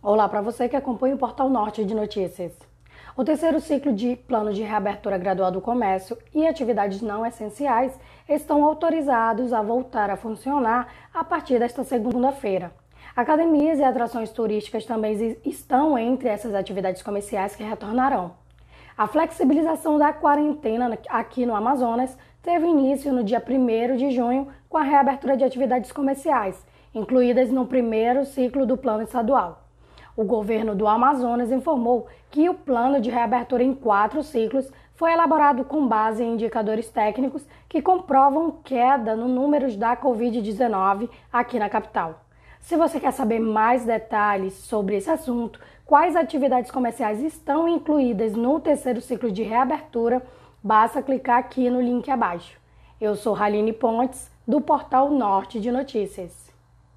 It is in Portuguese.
Olá para você que acompanha o Portal Norte de Notícias. O terceiro ciclo de Plano de Reabertura Gradual do Comércio e atividades não essenciais estão autorizados a voltar a funcionar a partir desta segunda-feira. Academias e atrações turísticas também estão entre essas atividades comerciais que retornarão. A flexibilização da quarentena aqui no Amazonas teve início no dia 1 de junho com a reabertura de atividades comerciais, incluídas no primeiro ciclo do Plano Estadual. O governo do Amazonas informou que o plano de reabertura em quatro ciclos foi elaborado com base em indicadores técnicos que comprovam queda no número da Covid-19 aqui na capital. Se você quer saber mais detalhes sobre esse assunto, quais atividades comerciais estão incluídas no terceiro ciclo de reabertura, basta clicar aqui no link abaixo. Eu sou Raline Pontes, do Portal Norte de Notícias.